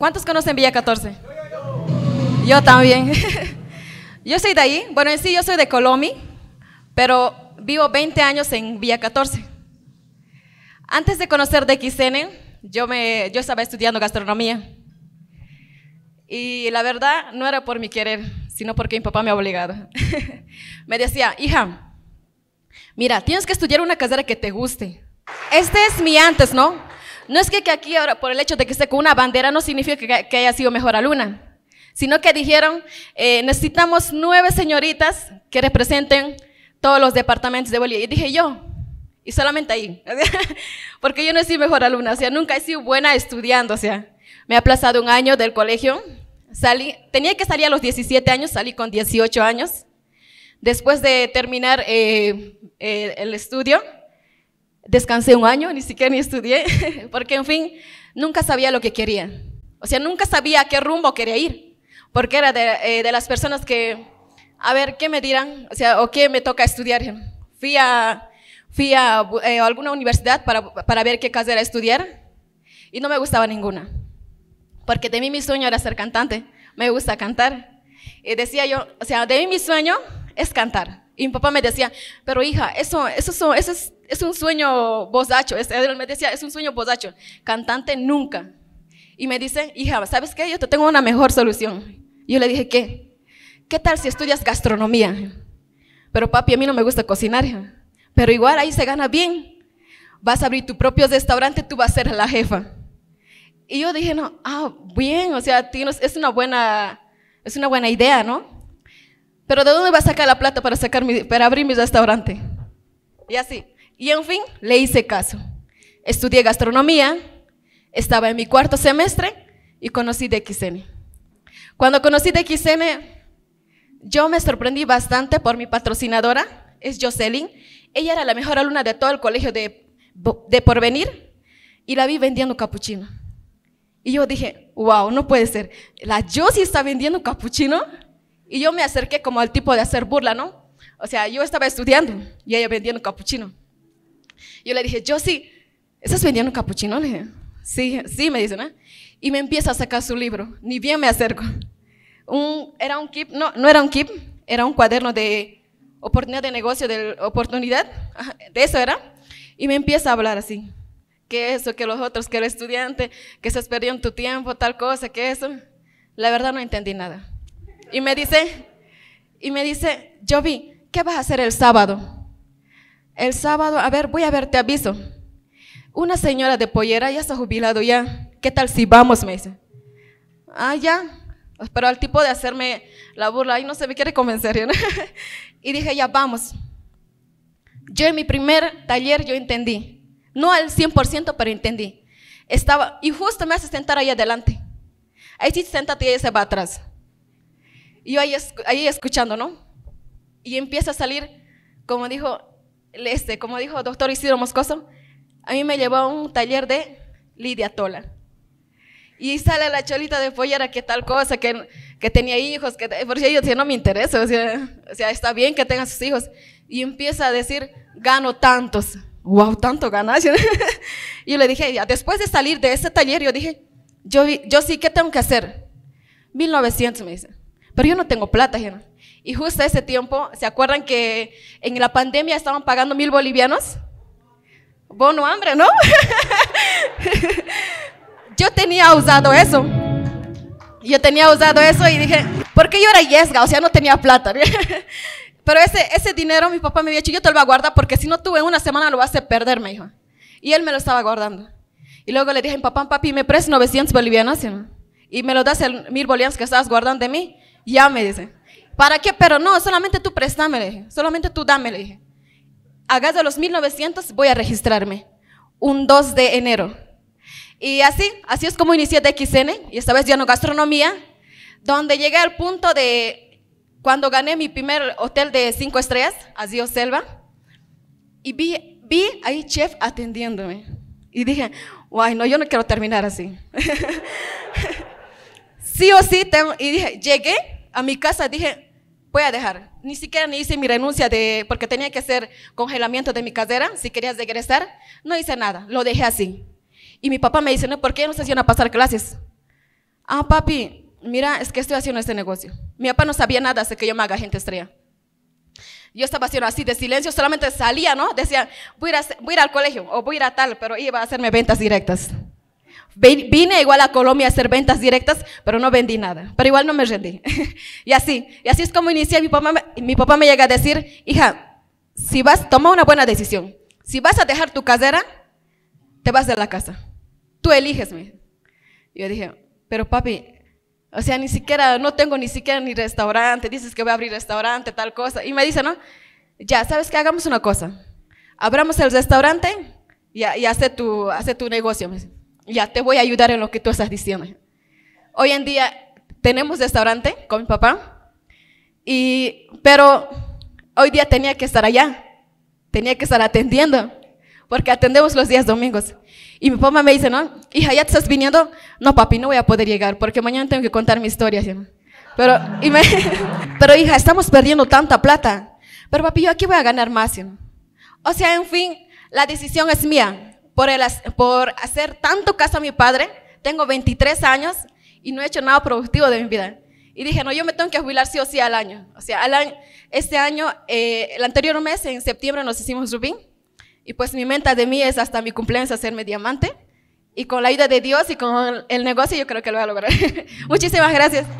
¿Cuántos conocen Villa 14? Yo también. yo soy de ahí. Bueno, en sí yo soy de Colombia, pero vivo 20 años en Villa 14. Antes de conocer de yo, me, yo estaba estudiando gastronomía. Y la verdad, no era por mi querer, sino porque mi papá me ha obligado. me decía, hija, mira, tienes que estudiar una carrera que te guste. Este es mi antes, ¿no? No es que, aquí ahora, por el hecho de que esté con una bandera, no significa que, haya sido mejor alumna, sino que dijeron, eh, necesitamos nueve señoritas que representen todos los departamentos de Bolivia. Y dije yo, y solamente ahí, porque yo no he sido mejor alumna, o sea, nunca he sido buena estudiando, o sea, me ha aplazado un año del colegio, salí, tenía que salir a los 17 años, salí con 18 años, después de terminar eh, eh, el estudio, descansé un año, ni siquiera ni estudié, porque en fin, nunca sabía lo que quería. O sea, nunca sabía a qué rumbo quería ir, porque era de, eh, las personas que, a ver, ¿qué me dirán? O sea, ¿o qué me toca estudiar? Fui a, fui eh, alguna universidad para, ver qué carrera estudiar y no me gustaba ninguna, porque de mí mi sueño era ser cantante, me gusta cantar. Y decía yo, o sea, de mí mi sueño es cantar. Y mi papá me decía, pero hija, eso, eso, eso es es un sueño bozacho. él me decía, es un sueño bozacho. Cantante nunca. Y me dice, hija, ¿sabes qué? Yo te tengo una mejor solución. yo le dije, ¿qué? ¿Qué tal si estudias gastronomía? Pero papi, a mí no me gusta cocinar. Pero igual ahí se gana bien. Vas a abrir tu propio restaurante, tú vas a ser la jefa. Y yo dije, no, ah, bien, o sea, es una buena, es una buena idea, ¿no? Pero ¿de dónde vas a sacar la plata para, sacar para abrir mi restaurante? Y así. Y en fin, le hice caso. Estudié gastronomía, estaba en mi cuarto semestre y conocí de XN. Cuando conocí de xn yo me sorprendí bastante por mi patrocinadora, es Jocelyn. Ella era la mejor alumna de todo el colegio de, Porvenir y la vi vendiendo capuchino. Y yo dije, wow, no puede ser. La Josie está vendiendo capuchino. Y yo me acerqué como al tipo de hacer burla, ¿no? O sea, yo estaba estudiando y ella vendiendo capuchino. Yo le dije, yo sí, ¿estás vendiendo capuchino? Le dije, sí, sí, me dice, ¿no? Y me empieza a sacar su libro, ni bien me acerco. era un kip, no, no era un kip, era un cuaderno de oportunidad de negocio, de oportunidad, de eso era. Y me empieza a hablar así, que eso, que los otros, que el estudiante, que estás en tu tiempo, tal cosa, que eso. La verdad no entendí nada. Y me dice, y me dice, yo vi, ¿qué vas a hacer el sábado? El sábado, a ver, voy a ver, te aviso. Una señora de pollera ya se ha jubilado ya. ¿Qué tal si vamos? Me dice. Ah, ya. Pero al tipo de hacerme la burla, ahí no se me quiere convencer. y dije, ya vamos. Yo en mi primer taller yo entendí. No al 100%, pero entendí. Estaba, y justo me hace sentar ahí adelante. Ahí sí, siéntate y ella se va atrás. Y yo ahí, ahí escuchando, ¿no? Y empieza a salir, como dijo, este, como dijo doctor Isidro Moscoso, a mí me llevó a un taller de Lidia Tola. Y sale la cholita de follera que tal cosa, que, que tenía hijos, que por si yo decía, no me interesa, o sea, o sea, está bien que tenga sus hijos. Y empieza a decir, gano tantos. Wow, tanto ganas. y yo le dije, ya, después de salir de ese taller, yo dije, yo, yo sí, ¿qué tengo que hacer? 1900 me dice, pero yo no tengo plata, Jena. Y justo ese tiempo, ¿se acuerdan que en la pandemia estaban pagando mil bolivianos? Bono hambre, ¿no? yo tenía usado eso. Yo tenía usado eso y dije, ¿por qué yo era yesga? O sea, no tenía plata. Pero ese, ese dinero mi papá me había dicho, yo te lo voy a guardar porque si no tuve una semana lo vas a perder, me dijo. Y él me lo estaba guardando. Y luego le dije, papá, papi, ¿me prestas 900 bolivianos? Y me lo das el mil bolivianos que estabas guardando de mí. Ya me dice. ¿Para qué? Pero no, solamente tú préstame, Solamente tú dame, le dije. de los 1900, voy a registrarme. Un 2 de enero. Y así, así es como inicié DXN, y esta vez ya no gastronomía, donde llegué al punto de cuando gané mi primer hotel de cinco estrellas, Adiós Selva, y vi, vi ahí chef atendiéndome. Y dije, guay, no, yo no quiero terminar así. sí o sí, tengo, y dije, llegué a mi casa, dije, voy a dejar. Ni siquiera ni hice mi renuncia de, porque tenía que hacer congelamiento de mi cadera si querías regresar. No hice nada, lo dejé así. Y mi papá me dice, no, ¿por qué no se hicieron a pasar clases? Ah, papi, mira, es que estoy haciendo este negocio. Mi papá no sabía nada hasta que yo me haga gente estrella. Yo estaba haciendo así de silencio, solamente salía, ¿no? Decía, voy voy a ir al colegio o voy a ir a tal, pero iba a hacerme ventas directas. Vine igual a Colombia a hacer ventas directas, pero no vendí nada. Pero igual no me rendí. y así, y así es como inicié. Mi papá, me llega a decir, hija, si vas, toma una buena decisión. Si vas a dejar tu casera, te vas de la casa. Tú eliges. Yo dije, pero papi, o sea, ni siquiera, no tengo ni siquiera ni restaurante. Dices que voy a abrir restaurante, tal cosa. Y me dice, no, ya, ¿sabes que Hagamos una cosa. Abramos el restaurante y, hace, tu, hace tu negocio. Me dice. Ya, te voy a ayudar en lo que tú estás diciendo. Hoy en día tenemos restaurante con mi papá, y, pero hoy día tenía que estar allá, tenía que estar atendiendo, porque atendemos los días domingos. Y mi papá me dice, no, hija, ¿ya te estás viniendo? No, papi, no voy a poder llegar, porque mañana tengo que contar mi historia. Pero, y me, pero hija, estamos perdiendo tanta plata. Pero papi, yo aquí voy a ganar más. O sea, en fin, la decisión es mía por, por hacer tanto caso a mi padre. Tengo 23 años y no he hecho nada productivo de mi vida. Y dije, no, yo me tengo que jubilar sí o sí al año. O sea, al año, este año, eh, el anterior mes, en septiembre, nos hicimos Rubín. Y pues mi meta de mí es hasta mi cumpleaños hacerme diamante. Y con la ayuda de Dios y con el negocio, yo creo que lo voy a lograr. Muchísimas gracias.